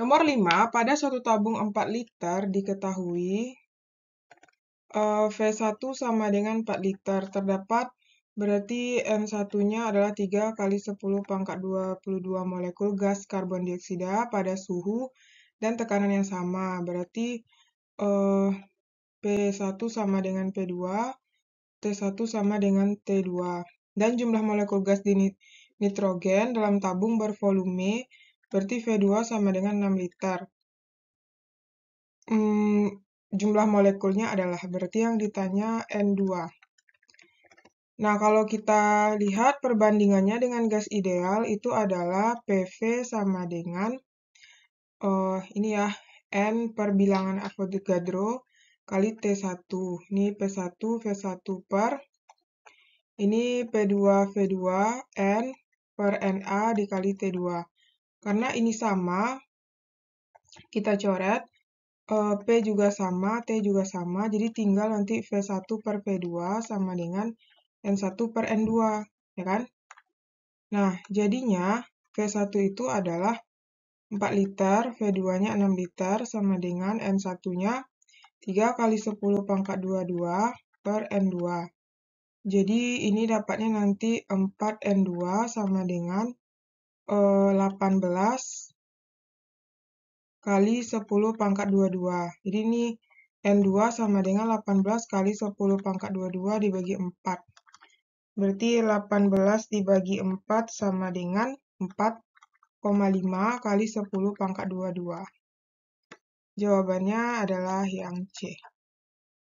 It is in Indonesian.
Nomor 5, pada suatu tabung 4 liter diketahui eh, V1 sama dengan 4 liter. Terdapat berarti N1-nya adalah 3 kali 10 pangkat 22 molekul gas karbon dioksida pada suhu dan tekanan yang sama. Berarti uh, eh, P1 sama dengan P2, T1 sama dengan T2. Dan jumlah molekul gas di nitrogen dalam tabung bervolume Berarti V2 sama dengan 6 liter. Hmm, jumlah molekulnya adalah berarti yang ditanya N2. Nah, kalau kita lihat perbandingannya dengan gas ideal itu adalah PV sama dengan uh, ini ya, N per bilangan Avogadro kali T1. Ini P1, V1 per ini P2, V2, N per NA dikali T2. Karena ini sama, kita coret. Eh, P juga sama, T juga sama. Jadi tinggal nanti V1 per P2 sama dengan N1 per N2. Ya kan? Nah, jadinya V1 itu adalah 4 liter, V2-nya 6 liter, sama dengan N1-nya 3 kali 10 pangkat 22 per N2. Jadi ini dapatnya nanti 4N2 sama dengan 18 eh, kali 10 pangkat 22. Jadi ini N2 sama dengan 18 kali 10 pangkat 22 dibagi 4. Berarti 18 dibagi 4 sama dengan 4,5 kali 10 pangkat 22. Jawabannya adalah yang C.